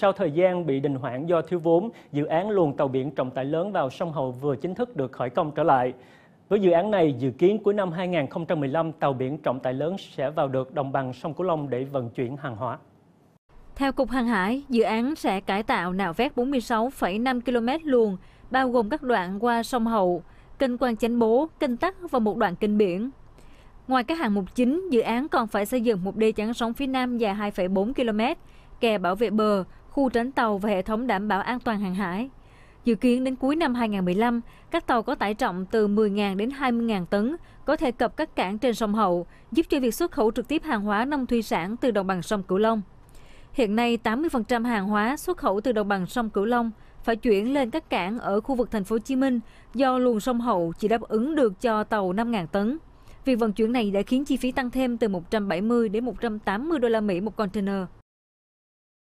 Sau thời gian bị đình hoãn do thiếu vốn, dự án luồng tàu biển trọng tải lớn vào sông Hậu vừa chính thức được khởi công trở lại. Với dự án này, dự kiến cuối năm 2015, tàu biển trọng tải lớn sẽ vào được đồng bằng sông Cửu Long để vận chuyển hàng hóa. Theo Cục Hàng hải, dự án sẽ cải tạo nạo vét 46,5 km luồng, bao gồm các đoạn qua sông Hậu, kênh Quan Chánh Bố, kênh Tắc và một đoạn kênh biển. Ngoài các hạng mục chính, dự án còn phải xây dựng một đê chắn sóng phía Nam dài 2,4 km, kè bảo vệ bờ, khu tránh tàu và hệ thống đảm bảo an toàn hàng hải. Dự kiến đến cuối năm 2015, các tàu có tải trọng từ 10.000 đến 20.000 tấn có thể cập các cảng trên sông Hậu, giúp cho việc xuất khẩu trực tiếp hàng hóa nông thủy sản từ đồng bằng sông Cửu Long. Hiện nay, 80% hàng hóa xuất khẩu từ đồng bằng sông Cửu Long phải chuyển lên các cảng ở khu vực thành phố Hồ Chí Minh do luồng sông Hậu chỉ đáp ứng được cho tàu 5.000 tấn. Việc vận chuyển này đã khiến chi phí tăng thêm từ 170 đến 180 đô la Mỹ một container.